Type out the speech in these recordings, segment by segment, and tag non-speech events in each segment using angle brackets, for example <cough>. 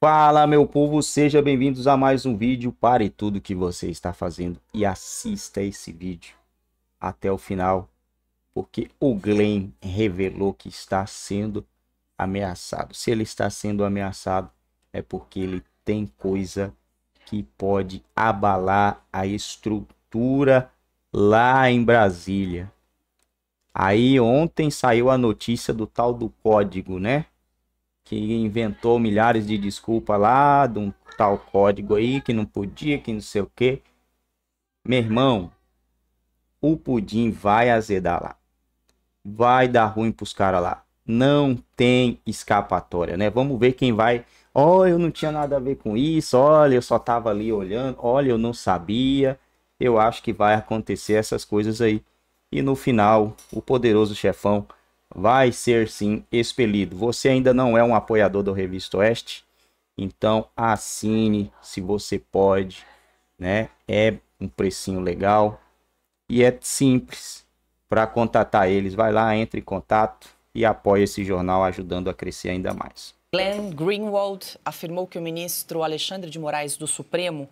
Fala meu povo, seja bem-vindos a mais um vídeo. Pare tudo que você está fazendo e assista esse vídeo até o final, porque o Glenn revelou que está sendo ameaçado. Se ele está sendo ameaçado, é porque ele tem coisa que pode abalar a estrutura lá em Brasília. Aí ontem saiu a notícia do tal do código, né? que inventou milhares de desculpas lá, de um tal código aí que não podia, que não sei o quê. Meu irmão, o pudim vai azedar lá. Vai dar ruim pros caras lá. Não tem escapatória, né? Vamos ver quem vai. Ó, oh, eu não tinha nada a ver com isso. Olha, eu só tava ali olhando. Olha, eu não sabia. Eu acho que vai acontecer essas coisas aí. E no final, o poderoso chefão vai ser sim expelido. Você ainda não é um apoiador do Revista Oeste? Então assine se você pode, né? É um precinho legal e é simples para contatar eles. Vai lá, entre em contato e apoie esse jornal ajudando a crescer ainda mais. Glenn Greenwald afirmou que o ministro Alexandre de Moraes do Supremo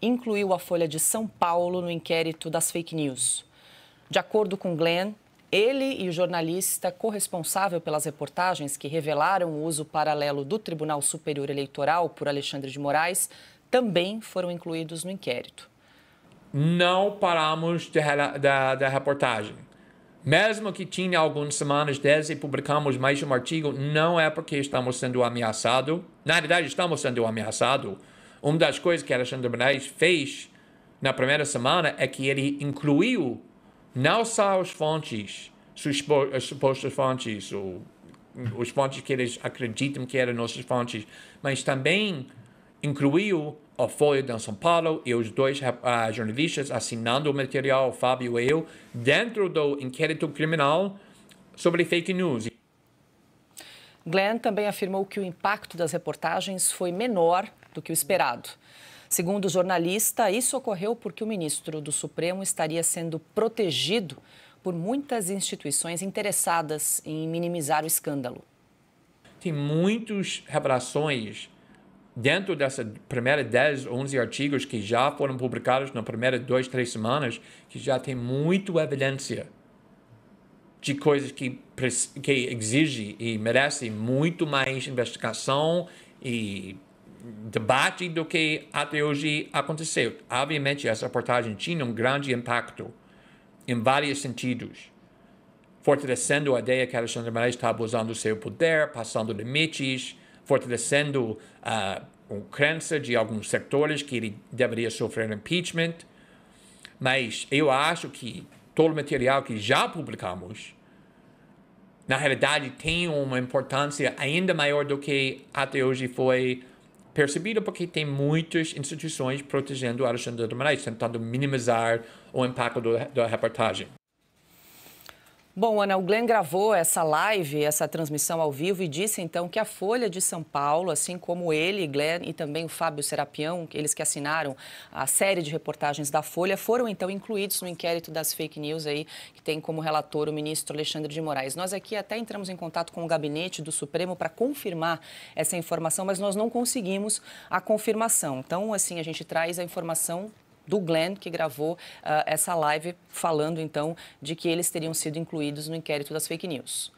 incluiu a Folha de São Paulo no inquérito das fake news. De acordo com Glenn, ele e o jornalista corresponsável pelas reportagens que revelaram o uso paralelo do Tribunal Superior Eleitoral por Alexandre de Moraes também foram incluídos no inquérito. Não paramos da, reportagem. Mesmo que tinha algumas semanas desde publicamos mais um artigo, não é porque estamos sendo ameaçados. Na verdade, estamos sendo ameaçados. Uma das coisas que Alexandre de Moraes fez na primeira semana é que ele incluiu não só as fontes, as supostas fontes, ou os fontes que eles acreditam que eram nossas fontes, mas também incluiu a Folha de São Paulo e os dois uh, jornalistas assinando o material, o Fábio e eu, dentro do inquérito criminal sobre fake news. Glenn também afirmou que o impacto das reportagens foi menor do que o esperado. Segundo o jornalista, isso ocorreu porque o ministro do Supremo estaria sendo protegido por muitas instituições interessadas em minimizar o escândalo. Tem muitas rebrações dentro dessa primeira 10, 11 artigos que já foram publicados na primeira duas, três semanas, que já tem muita evidência de coisas que, que exige e merece muito mais investigação e debate do que até hoje aconteceu. Obviamente, essa reportagem tinha um grande impacto em vários sentidos, fortalecendo a ideia que Alexandre Moraes estava usando seu poder, passando limites, fortalecendo a uh, crença de alguns setores que ele deveria sofrer impeachment. Mas eu acho que todo o material que já publicamos, na realidade, tem uma importância ainda maior do que até hoje foi percebido porque tem muitas instituições protegendo Alexandre de Moraes, tentando minimizar o impacto do, da reportagem. Bom, Ana, o Glenn gravou essa live, essa transmissão ao vivo e disse então que a Folha de São Paulo, assim como ele, Glenn e também o Fábio Serapião, eles que assinaram a série de reportagens da Folha, foram então incluídos no inquérito das fake news aí, que tem como relator o ministro Alexandre de Moraes. Nós aqui até entramos em contato com o gabinete do Supremo para confirmar essa informação, mas nós não conseguimos a confirmação. Então, assim, a gente traz a informação do Glenn, que gravou uh, essa live falando então de que eles teriam sido incluídos no inquérito das fake news.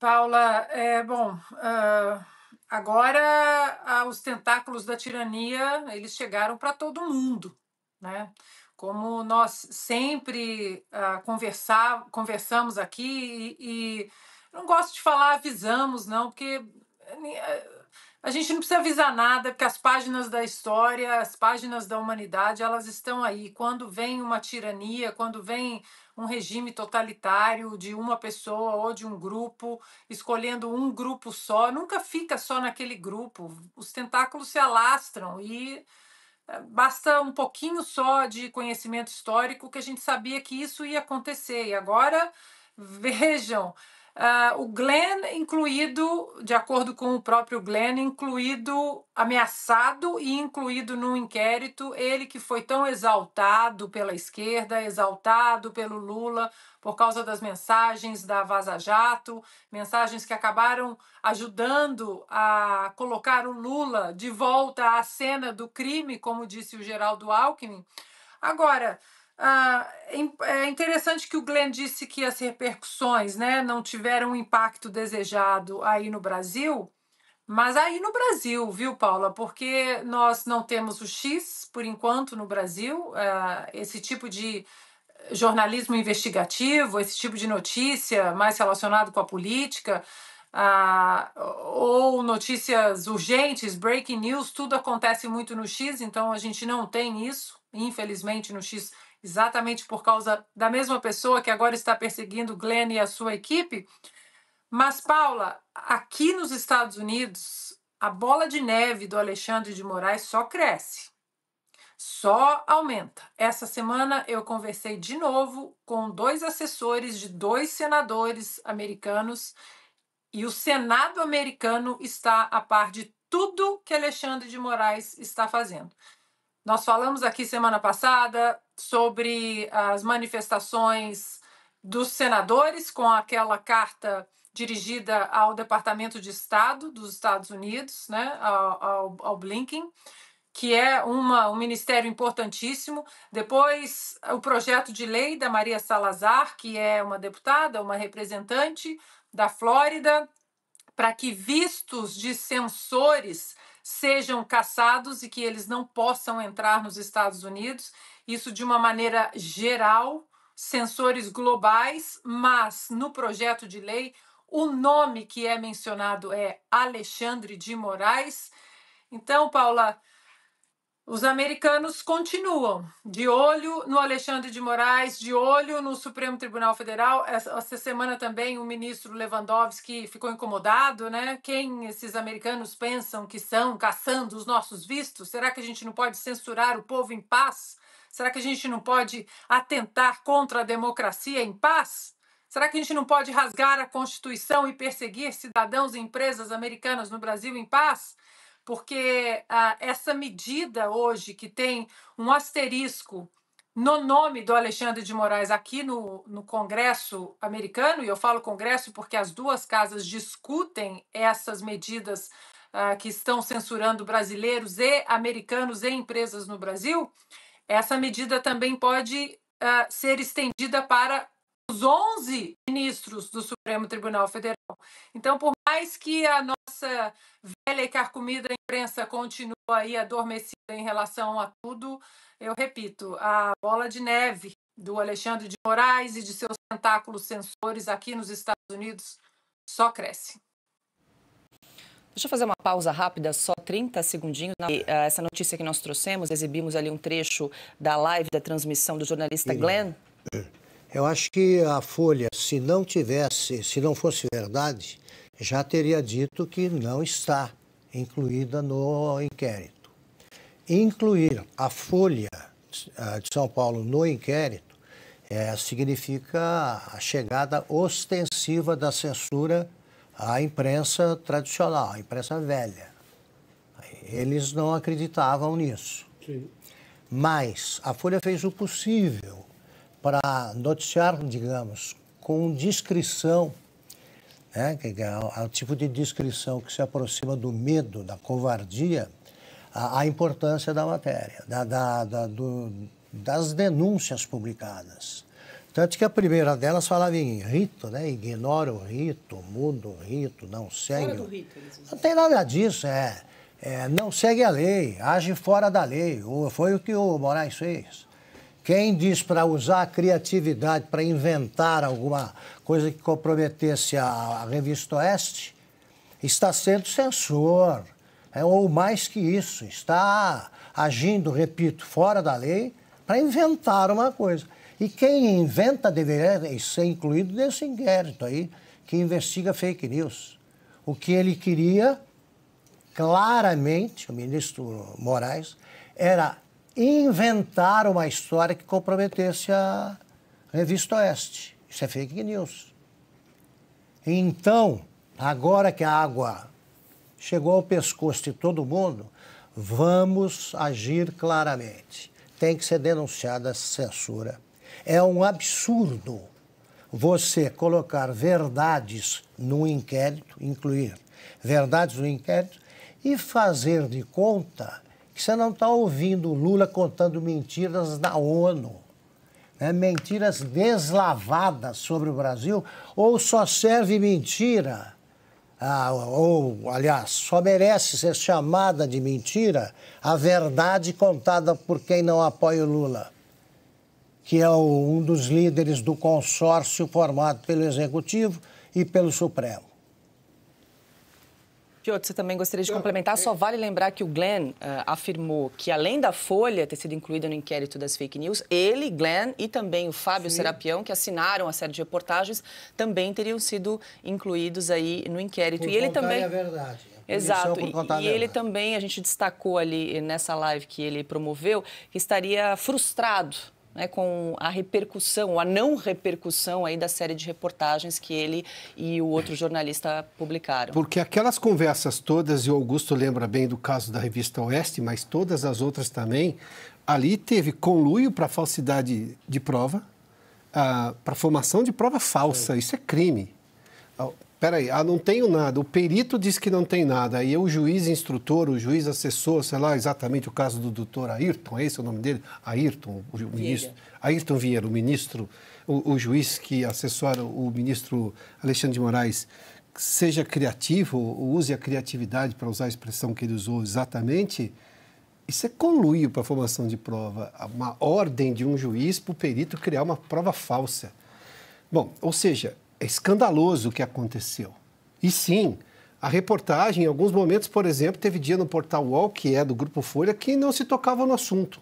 Paula, é bom. Uh, agora uh, os tentáculos da tirania eles chegaram para todo mundo, né? Como nós sempre uh, conversar, conversamos aqui e, e não gosto de falar avisamos não, porque eh, eh, a gente não precisa avisar nada, porque as páginas da história, as páginas da humanidade, elas estão aí. Quando vem uma tirania, quando vem um regime totalitário de uma pessoa ou de um grupo, escolhendo um grupo só, nunca fica só naquele grupo. Os tentáculos se alastram e eh, basta um pouquinho só de conhecimento histórico que a gente sabia que isso ia acontecer. E agora, <laughs> vejam Uh, o Glenn incluído, de acordo com o próprio Glenn, incluído, ameaçado e incluído no inquérito, ele que foi tão exaltado pela esquerda, exaltado pelo Lula por causa das mensagens da Vaza Jato, mensagens que acabaram ajudando a colocar o Lula de volta à cena do crime, como disse o Geraldo Alckmin. Agora, ah, é, é interessante que o Glenn disse que as repercussões né, não tiveram o impacto desejado aí no Brasil, mas aí no Brasil, viu, Paula? Porque nós não temos o X, por enquanto, no Brasil, ah, esse tipo de jornalismo investigativo, esse tipo de notícia mais relacionado com a política. Ah, ou notícias urgentes, breaking news, tudo acontece muito no X, então a gente não tem isso, infelizmente no X exatamente por causa da mesma pessoa que agora está perseguindo Glenn e a sua equipe. Mas, Paula, aqui nos Estados Unidos, a bola de neve do Alexandre de Moraes só cresce, só aumenta. Essa semana eu conversei de novo com dois assessores de dois senadores americanos e o Senado americano está a par de tudo que Alexandre de Moraes está fazendo. Nós falamos aqui semana passada sobre as manifestações dos senadores com aquela carta dirigida ao Departamento de Estado dos Estados Unidos, né, ao, ao, ao Blinken, que é uma, um ministério importantíssimo. Depois, o projeto de lei da Maria Salazar, que é uma deputada, uma representante da Flórida, para que vistos de censores sejam caçados e que eles não possam entrar nos Estados Unidos, isso de uma maneira geral, sensores globais, mas no projeto de lei o nome que é mencionado é Alexandre de Moraes. Então, Paula, os americanos continuam de olho no Alexandre de Moraes, de olho no Supremo Tribunal Federal. Essa semana também o ministro Lewandowski ficou incomodado, né? Quem esses americanos pensam que são caçando os nossos vistos? Será que a gente não pode censurar o povo em paz? Será que a gente não pode atentar contra a democracia em paz? Será que a gente não pode rasgar a Constituição e perseguir cidadãos e empresas americanas no Brasil em paz? porque ah, essa medida hoje, que tem um asterisco no nome do Alexandre de Moraes aqui no, no Congresso americano, e eu falo Congresso porque as duas casas discutem essas medidas ah, que estão censurando brasileiros e americanos e empresas no Brasil, essa medida também pode ah, ser estendida para os 11 ministros do Supremo Tribunal Federal. Então, por mais que a nossa velha e carcomida imprensa continua aí adormecida em relação a tudo. Eu repito, a bola de neve do Alexandre de Moraes e de seus tentáculos sensores aqui nos Estados Unidos só cresce. Deixa eu fazer uma pausa rápida, só 30 segundinhos. Né? Ah, essa notícia que nós trouxemos, exibimos ali um trecho da live da transmissão do jornalista Glenn. É. Eu acho que a Folha, se não tivesse, se não fosse verdade, já teria dito que não está incluída no inquérito. Incluir a Folha ah, de São Paulo no inquérito é, significa a chegada ostensiva da censura à imprensa tradicional, à imprensa velha. Eles não acreditavam nisso. Sim. Mas a Folha fez o possível para noticiar, digamos, com discrição né, que é, é o tipo de descrição que se aproxima do medo, da covardia, a, a importância da matéria, da, da, da do, das denúncias publicadas. Tanto que a primeira delas falava em rito, né? Ignora o rito, muda o rito, não segue. Fora do rito, não tem nada disso, é, é, Não segue a lei, age fora da lei. Foi o que o Moraes fez. Quem diz para usar a criatividade para inventar alguma coisa que comprometesse a, revista Oeste está sendo censor, é, ou mais que isso, está agindo, repito, fora da lei para inventar uma coisa. E quem inventa deveria ser incluído nesse inquérito aí, que investiga fake news. O que ele queria, claramente, o ministro Moraes, era inventar uma história que comprometesse a Revista Oeste. Isso é fake news. Então, agora que a água chegou ao pescoço de todo mundo, vamos agir claramente. Tem que ser denunciada essa censura. É um absurdo você colocar verdades no inquérito, incluir verdades no inquérito, e fazer de conta que você não está ouvindo o Lula contando mentiras da ONU. Né? Mentiras deslavadas sobre o Brasil, ou só serve mentira, ah, ou, aliás, só merece ser chamada de mentira a verdade contada por quem não apoia o Lula, que é o, um dos líderes do consórcio formado pelo Executivo e pelo Supremo. Piotr, você também gostaria de complementar? Só é. vale lembrar que o Glenn uh, afirmou que, além da Folha ter sido incluída no inquérito das fake news, ele, Glenn e também o Fábio Sim. Serapião, que assinaram a série de reportagens, também teriam sido incluídos aí no inquérito. Por e ele também. É verdade. Exato. E, e ele também, a gente destacou ali nessa live que ele promoveu, que estaria frustrado né, com a repercussão, a não repercussão aí da série de reportagens que ele e o outro jornalista publicaram. Porque aquelas conversas todas, e o Augusto lembra bem do caso da revista Oeste, mas todas as outras também, ali teve conluio para falsidade de prova, ah, para formação de prova falsa. Isso é crime peraí, ah, não tenho nada, o perito diz que não tem nada, e o juiz instrutor, o juiz assessor, sei lá exatamente o caso do doutor Ayrton, é esse é o nome dele? Ayrton, o Vieira. ministro. Ayrton Vieira, o ministro, o, o juiz que assessora o ministro Alexandre de Moraes, seja criativo, use a criatividade para usar a expressão que ele usou exatamente. Isso é coluio para a formação de prova, uma ordem de um juiz para o perito criar uma prova falsa. Bom, ou seja, é escandaloso o que aconteceu. E sim, a reportagem, em alguns momentos, por exemplo, teve dia no portal UOL, que é do Grupo Folha, que não se tocava no assunto.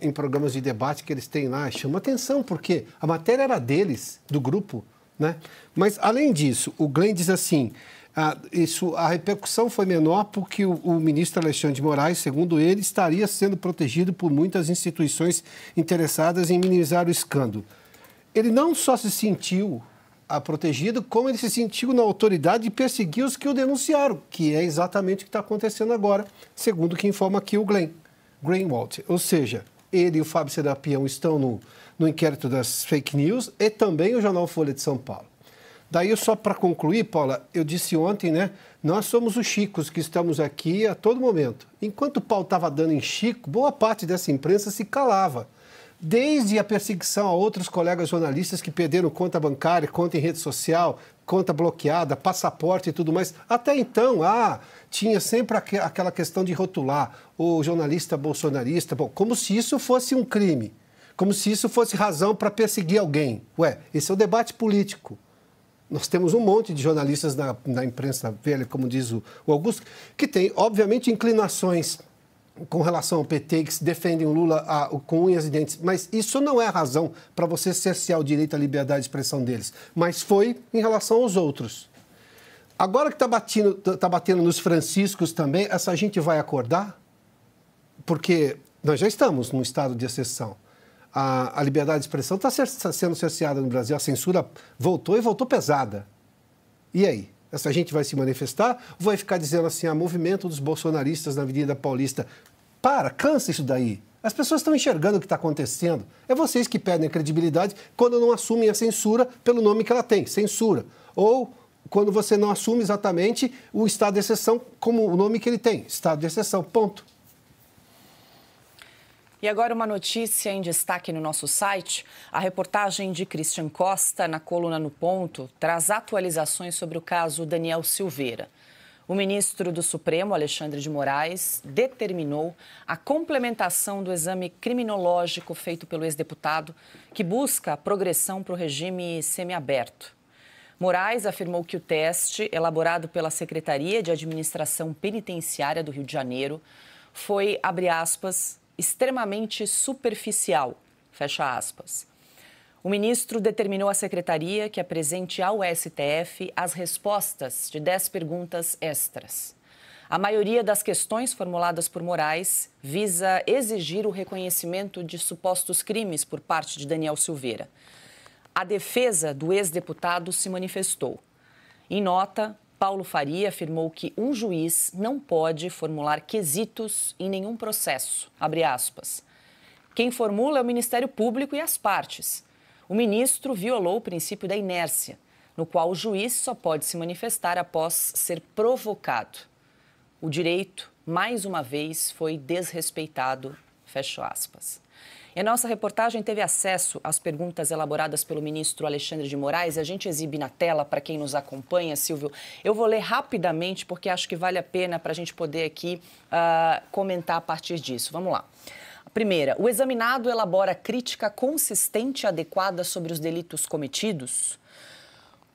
Em programas de debate que eles têm lá, chama atenção, porque a matéria era deles, do grupo. Né? Mas, além disso, o Glenn diz assim: ah, isso, a repercussão foi menor porque o, o, ministro Alexandre de Moraes, segundo ele, estaria sendo protegido por muitas instituições interessadas em minimizar o escândalo. Ele não só se sentiu a protegido, como ele se sentiu na autoridade de perseguir os que o denunciaram, que é exatamente o que está acontecendo agora, segundo que informa aqui o Glenn Greenwald. Ou seja, ele e o Fábio Serapião estão no, no inquérito das fake news e também o jornal Folha de São Paulo. Daí, só para concluir, Paula, eu disse ontem, né? Nós somos os chicos que estamos aqui a todo momento. Enquanto o pau estava dando em Chico, boa parte dessa imprensa se calava desde a perseguição a outros colegas jornalistas que perderam conta bancária, conta em rede social, conta bloqueada, passaporte e tudo mais. Até então, ah, tinha sempre aqu aquela questão de rotular o jornalista bolsonarista, bom, como se isso fosse um crime, como se isso fosse razão para perseguir alguém. Ué, esse é o debate político. Nós temos um monte de jornalistas na, na imprensa velha, como diz o, o Augusto, que tem, obviamente, inclinações com relação ao PT, que defendem o Lula a, com unhas e dentes, mas isso não é razão para você cercear o direito à liberdade de expressão deles, mas foi em relação aos outros. Agora que está batendo, tá batendo nos franciscos também, essa gente vai acordar? Porque nós já estamos num estado de exceção. A, a liberdade de expressão está tá sendo cerceada no Brasil, a censura voltou e voltou pesada. E aí? essa gente vai se manifestar, vai ficar dizendo assim, há ah, movimento dos bolsonaristas na Avenida Paulista. Para, cansa isso daí. As pessoas estão enxergando o que está acontecendo. É vocês que perdem a credibilidade quando não assumem a censura pelo nome que ela tem, censura. Ou quando você não assume exatamente o estado de exceção como o nome que ele tem, estado de exceção, ponto. E agora uma notícia em destaque no nosso site. A reportagem de Christian Costa, na coluna No Ponto, traz atualizações sobre o caso Daniel Silveira. O ministro do Supremo, Alexandre de Moraes, determinou a complementação do exame criminológico feito pelo ex-deputado, que busca a progressão para o regime semiaberto. Moraes afirmou que o teste, elaborado pela Secretaria de Administração Penitenciária do Rio de Janeiro, foi, abre aspas, extremamente superficial. Fecha aspas. O ministro determinou à secretaria que apresente ao STF as respostas de 10 perguntas extras. A maioria das questões formuladas por Moraes visa exigir o reconhecimento de supostos crimes por parte de Daniel Silveira. A defesa do ex-deputado se manifestou. Em nota, Paulo Faria afirmou que um juiz não pode formular quesitos em nenhum processo. Quem formula é o Ministério Público e as partes. O ministro violou o princípio da inércia, no qual o juiz só pode se manifestar após ser provocado. O direito, mais uma vez, foi desrespeitado. Fecho aspas. E a nossa reportagem teve acesso às perguntas elaboradas pelo ministro Alexandre de Moraes. A gente exibe na tela para quem nos acompanha, Silvio. Eu vou ler rapidamente porque acho que vale a pena para a gente poder aqui uh, comentar a partir disso. Vamos lá. Primeira, o examinado elabora crítica consistente e adequada sobre os delitos cometidos?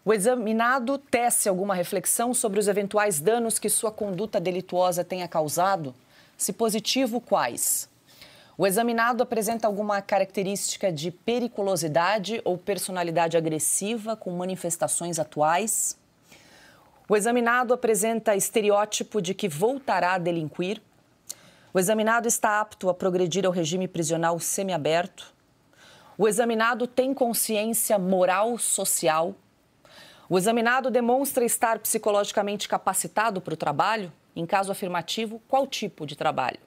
O examinado tece alguma reflexão sobre os eventuais danos que sua conduta delituosa tenha causado? Se positivo, quais? O examinado apresenta alguma característica de periculosidade ou personalidade agressiva com manifestações atuais? O examinado apresenta estereótipo de que voltará a delinquir? O examinado está apto a progredir ao regime prisional semiaberto? O examinado tem consciência moral social? O examinado demonstra estar psicologicamente capacitado para o trabalho? Em caso afirmativo, qual tipo de trabalho?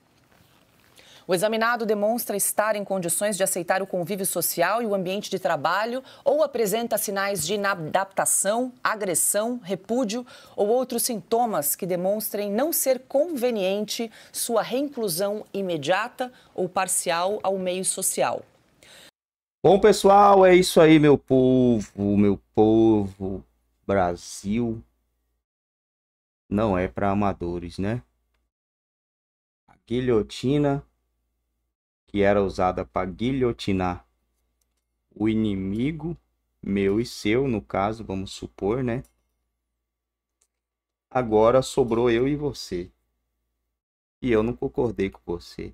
O examinado demonstra estar em condições de aceitar o convívio social e o ambiente de trabalho ou apresenta sinais de inadaptação, agressão, repúdio ou outros sintomas que demonstrem não ser conveniente sua reinclusão imediata ou parcial ao meio social. Bom, pessoal, é isso aí, meu povo, meu povo, Brasil. Não é para amadores, né? A guilhotina que era usada para guilhotinar o inimigo, meu e seu, no caso, vamos supor, né? Agora sobrou eu e você. E eu não concordei com você.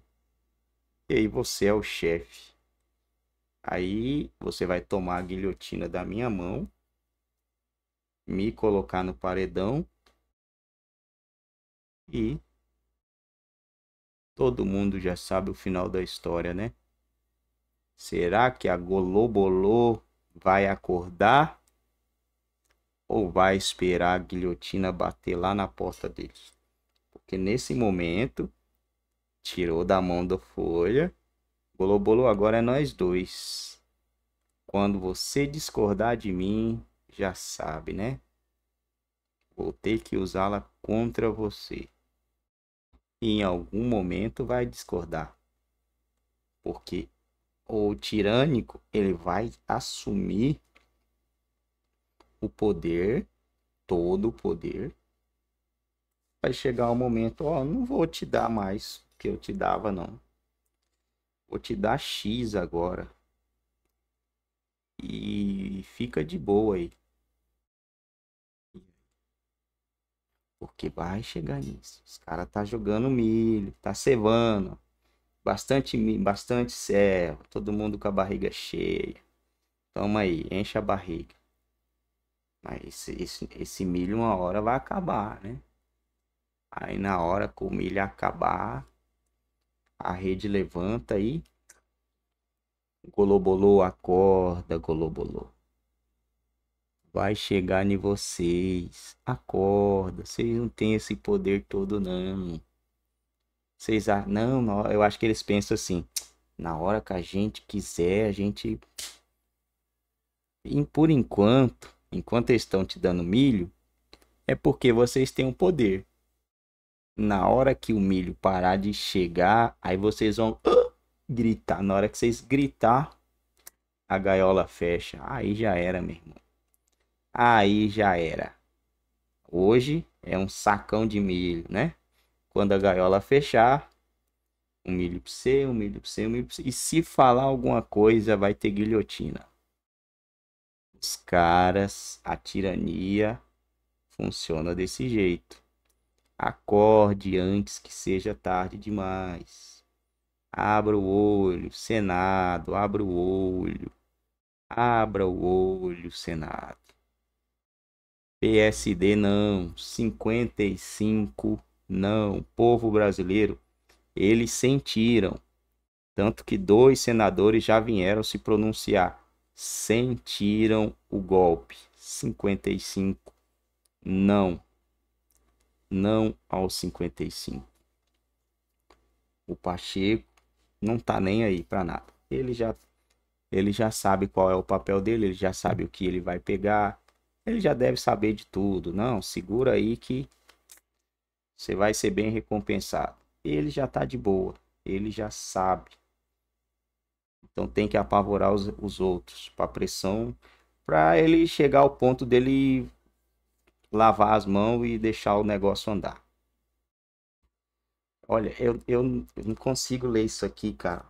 E aí você é o chefe. Aí você vai tomar a guilhotina da minha mão, me colocar no paredão e Todo mundo já sabe o final da história, né? Será que a Golobolô vai acordar? Ou vai esperar a guilhotina bater lá na porta deles? Porque nesse momento, tirou da mão da folha. Golobolo agora é nós dois. Quando você discordar de mim, já sabe, né? Vou ter que usá-la contra você em algum momento vai discordar. Porque o tirânico, ele vai assumir o poder, todo o poder. Vai chegar o um momento, ó, oh, não vou te dar mais o que eu te dava não. Vou te dar X agora. E fica de boa aí. Porque vai chegar nisso. Os caras tá jogando milho, tá cevando. Bastante milho, bastante serra. Todo mundo com a barriga cheia. Toma aí, enche a barriga. Mas esse, esse, esse milho uma hora vai acabar, né? Aí na hora que o milho acabar, a rede levanta e golobolou acorda, golobolou vai chegar em vocês. Acorda, vocês não têm esse poder todo não. Vocês ah, não, eu acho que eles pensam assim, na hora que a gente quiser, a gente e por enquanto, enquanto eles estão te dando milho, é porque vocês têm um poder. Na hora que o milho parar de chegar, aí vocês vão uh, gritar. Na hora que vocês gritar, a gaiola fecha. Aí já era, meu irmão aí já era. Hoje é um sacão de milho, né? Quando a gaiola fechar, um milho para você, um milho para você, um milho para você. E se falar alguma coisa, vai ter guilhotina. Os caras, a tirania funciona desse jeito. Acorde antes que seja tarde demais. Abra o olho, Senado, abra o olho. Abra o olho, Senado. PSD não, 55 não, povo brasileiro, eles sentiram. Tanto que dois senadores já vieram se pronunciar. Sentiram o golpe. 55 não. Não aos 55. O Pacheco não tá nem aí para nada. Ele já ele já sabe qual é o papel dele, ele já sabe o que ele vai pegar, ele já deve saber de tudo. Não, segura aí que você vai ser bem recompensado. Ele já está de boa, ele já sabe. Então tem que apavorar os, os outros para pressão, para ele chegar ao ponto dele lavar as mãos e deixar o negócio andar. Olha, eu, eu não consigo ler isso aqui, cara.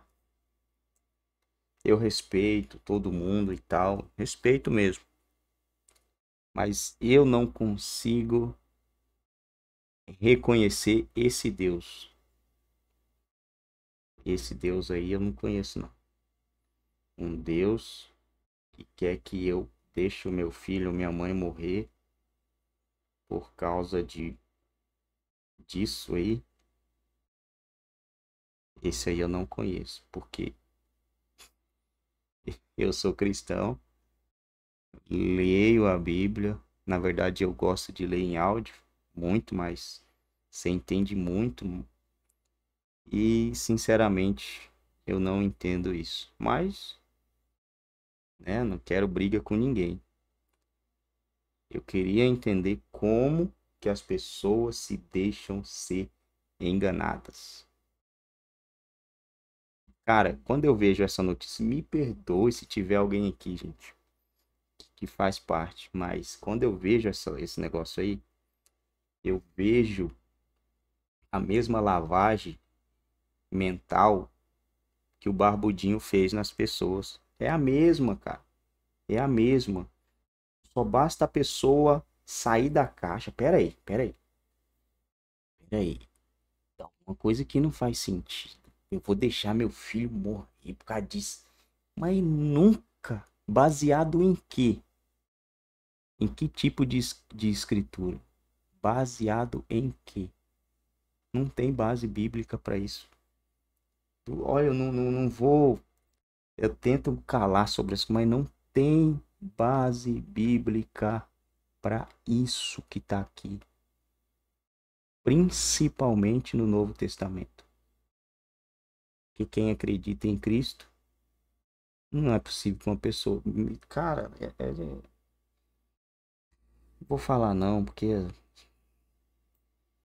Eu respeito todo mundo e tal, respeito mesmo mas eu não consigo reconhecer esse Deus. Esse Deus aí eu não conheço não. Um Deus que quer que eu deixe o meu filho, minha mãe morrer por causa de disso aí. Esse aí eu não conheço, porque <laughs> eu sou cristão leio a Bíblia. Na verdade, eu gosto de ler em áudio, muito, mas você entende muito. E, sinceramente, eu não entendo isso. Mas, né, não quero briga com ninguém. Eu queria entender como que as pessoas se deixam ser enganadas. Cara, quando eu vejo essa notícia, me perdoe se tiver alguém aqui, gente que faz parte. Mas quando eu vejo essa, esse negócio aí, eu vejo a mesma lavagem mental que o Barbudinho fez nas pessoas. É a mesma, cara. É a mesma. Só basta a pessoa sair da caixa. Pera aí, pera aí. Pera aí. Então, uma coisa que não faz sentido. Eu vou deixar meu filho morrer por causa disso. Mas nunca. Baseado em quê? Em que tipo de, de escritura? Baseado em quê? Não tem base bíblica para isso. Olha, eu não, não, não vou. Eu tento calar sobre isso, mas não tem base bíblica para isso que está aqui. Principalmente no Novo Testamento. Que quem acredita em Cristo não é possível que uma pessoa. Cara, é, é, Vou falar não, porque